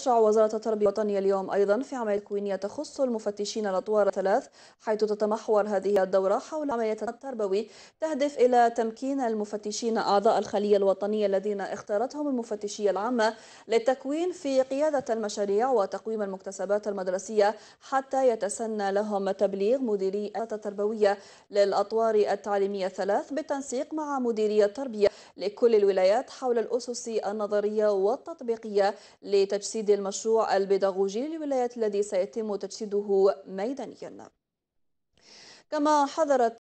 تشرع وزارة التربية الوطنية اليوم أيضا في عملية تكوينية تخص المفتشين الأطوار الثلاث حيث تتمحور هذه الدورة حول عملية التربوي تهدف إلى تمكين المفتشين أعضاء الخلية الوطنية الذين اختارتهم المفتشية العامة للتكوين في قيادة المشاريع وتقويم المكتسبات المدرسية حتى يتسنى لهم تبليغ مديري التربوية للأطوار التعليمية الثلاث بالتنسيق مع مديرية التربية لكل الولايات حول الأسس النظرية والتطبيقية لتجسيد تنفيذ المشروع البيداغوجي للولايات الذي سيتم تجسيده ميدانيا كما حضرت